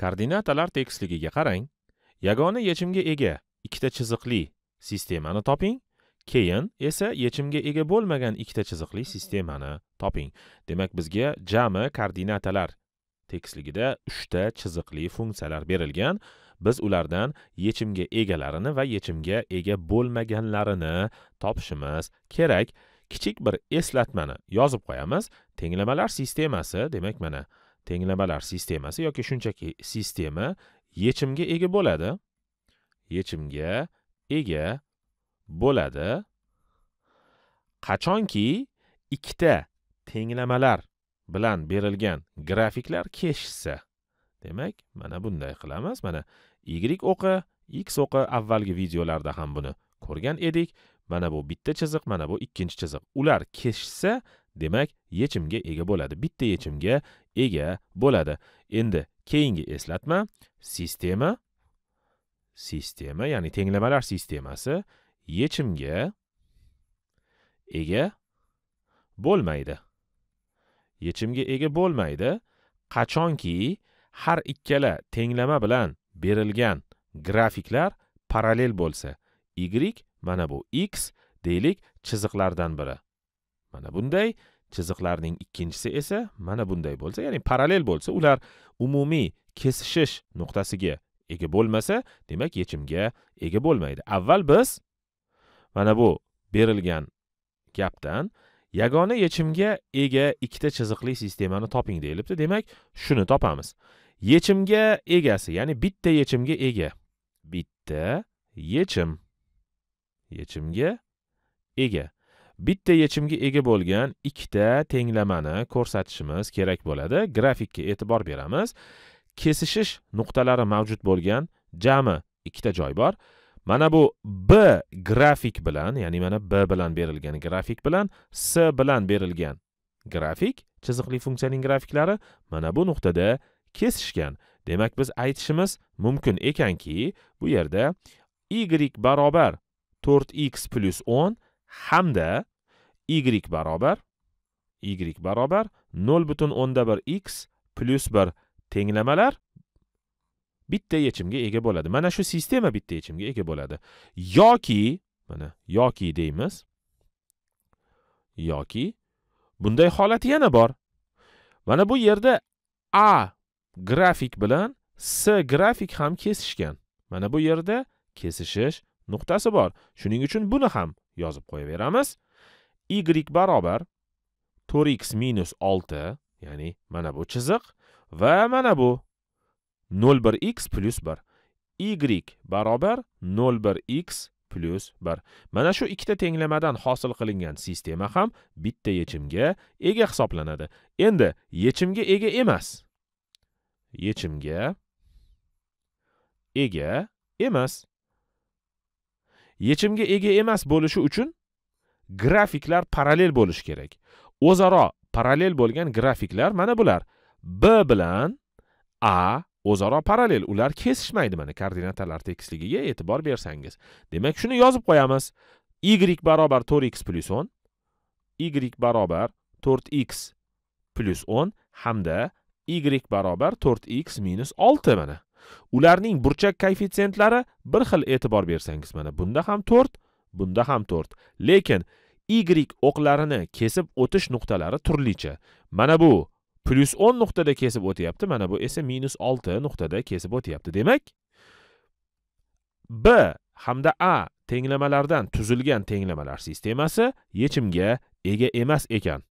koordinatalar tekisligiga qarang yagona yechimga ega ikkita chiziqli sistemani toping keyin esa yechimga ega bo'lmagan ikkita chiziqli sistemani toping demak bizga jami koordinatalar tekisligida 3 ta chiziqli funksiyalar berilgan biz ulardan yechimga egalarini va yechimga ega bo'lmaganlarini topishimiz kerak kichik bir eslatmani yozib qo'yamiz tenglamalar sistemasi demak mana tenglamalar sistemasi yoki shunchaki sistema yechimga ega bo'ladi yechimga ega bo'ladi qachonki ikkita tenglamalar bilan berilgan grafiklar kesishsa demak mana bunday qilamiz mana y o'qi x o'qi avvalgi videolarda ham buni ko'rgan edik mana bu bitta chiziq mana bu ikkinchi chiziq ular kesishsa demak yechimga ega bo'ladi bitta yechimga ega bo'ladi endi keyingi eslatma sistema sistema ya'ni tenglamalar sistemasi yechimga ega bo'lmaydi yechimga ega bo'lmaydi qachonki har ikkala tenglama bilan berilgan grafiklar parallel bo'lsa y mana bu x deylik chiziqlardan biri mana bunday chiziqlarning ikkinchisi esa mana bunday bo'lsa ya'ni parallel bo'lsa ular umumiy kesishish nuqtasiga ega bo'lmasa demak yechimga ega bo'lmaydi avval biz mana bu berilgan gapdan yagona yechimga ega ikkita chiziqli sistemani toping deyilibdi demak shuni topamiz yechimga egasi ya'ni bitta yechimga ega bitta yechim yechimga ega bitta yechimga ega bo'lgan ikkita tenglamani ko'rsatishimiz kerak bo'ladi grafikka e'tibor beramiz kesishish nuqtalari mavjud bo'lgan jami ikkita joy bor mana bu b grafik bilan ya'ni mana b bilan berilgan grafik bilan s bilan berilgan grafik chiziqli funksiyaning grafiklari mana bu nuqtada kesishgan demak biz aytishimiz mumkin ekanki bu yerda y barobar 4x plus 10 hamda y barobar y barobar 0 butun o'nda bir x plyus bir tenglamalar bitta yechimga ega bo'ladi mana shu sistema bitta yechimga ega bo'ladi yoki mana yoki deymiz yoki bunday holat yana bor mana bu yerda a grafik bilan s grafik ham kesishgan mana bu yerda kesishish nuqtasi bor shuning uchun buni ham yozib qo'yaveramiz y barobar to'rt x minus olti ya'ni mana bu chiziq va mana bu nol bir x plyus bir y barobar nol bir x plyus bir mana shu ikkita tenglamadan hosil qilingan sistema ham bitta yechimga ega hisoblanadi endi yechimga ega emas yechimga ega emas yechimga ega emas bo'lishi uchun grafiklar parallel bo'lishi kerak o'zaro parallel bo'lgan grafiklar mana bular b bilan a o'zaro parallel ular kesishmaydi mana koordinatalar tekisligiga e'tibor bersangiz demak shuni yozib qo'yamiz y barobar to'rt x plyus o'n y barobar to'rt x plyus o'n hamda y barobar to'rt x minus olti mana ularning burchak koeffitsentlari bir xil e'tibor bersangiz mana bunda ham 4, bunda ham 4. lekin y o'qlarini kesib o'tish nuqtalari turlicha mana bu plyus 10 nuqtada kesib o'tyapti mana bu esa minus 6 nuqtada kesib o'tyapti demak b hamda a tenglamalardan tuzilgan tenglamalar sistemasi yechimga ega emas ekan